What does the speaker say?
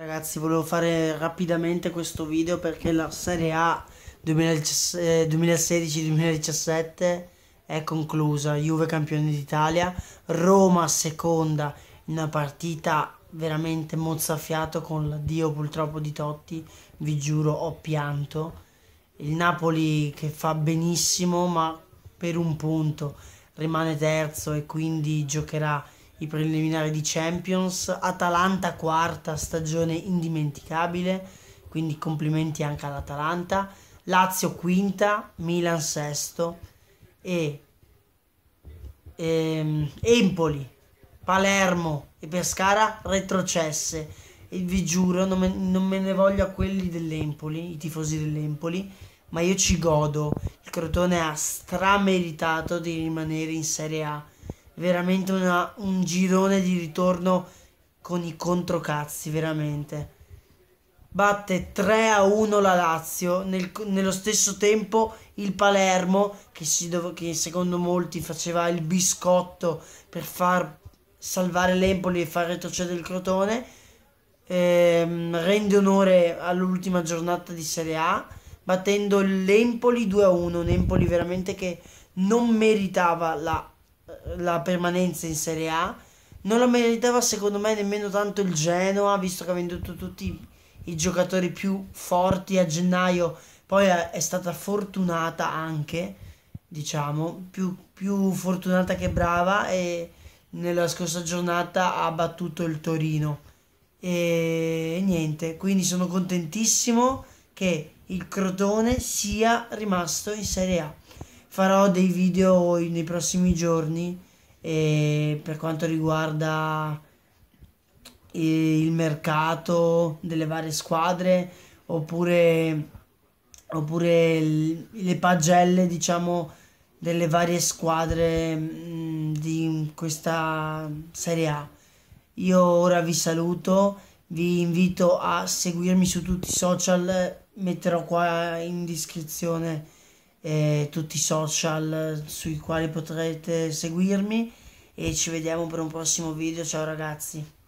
Ragazzi volevo fare rapidamente questo video perché la Serie A 2016-2017 eh, è conclusa, Juve campione d'Italia, Roma seconda in una partita veramente mozzafiato con l'addio purtroppo di Totti, vi giuro ho pianto, il Napoli che fa benissimo ma per un punto rimane terzo e quindi giocherà i preliminari di Champions, Atalanta quarta stagione indimenticabile, quindi complimenti anche all'Atalanta, Lazio quinta, Milan sesto e ehm, Empoli, Palermo e Pescara retrocesse e vi giuro non me, non me ne voglio a quelli dell'Empoli, i tifosi dell'Empoli, ma io ci godo, il Crotone ha strameritato di rimanere in Serie A veramente una, un girone di ritorno con i controcazzi, veramente. Batte 3 a 1 la Lazio, nel, nello stesso tempo il Palermo, che, dove, che secondo molti faceva il biscotto per far salvare l'Empoli e far retrocedere il Crotone, ehm, rende onore all'ultima giornata di Serie A, battendo l'Empoli 2 a 1, un Empoli veramente che non meritava la la permanenza in Serie A. Non la meritava secondo me nemmeno tanto il Genoa, visto che ha venduto tutti i giocatori più forti a gennaio. Poi è stata fortunata anche, diciamo, più, più fortunata che brava e nella scorsa giornata ha battuto il Torino. E niente, quindi sono contentissimo che il Crotone sia rimasto in Serie A farò dei video nei prossimi giorni per quanto riguarda il mercato delle varie squadre oppure, oppure le pagelle diciamo delle varie squadre mm, di questa Serie A. Io ora vi saluto, vi invito a seguirmi su tutti i social, metterò qua in descrizione eh, tutti i social sui quali potrete seguirmi e ci vediamo per un prossimo video. Ciao ragazzi!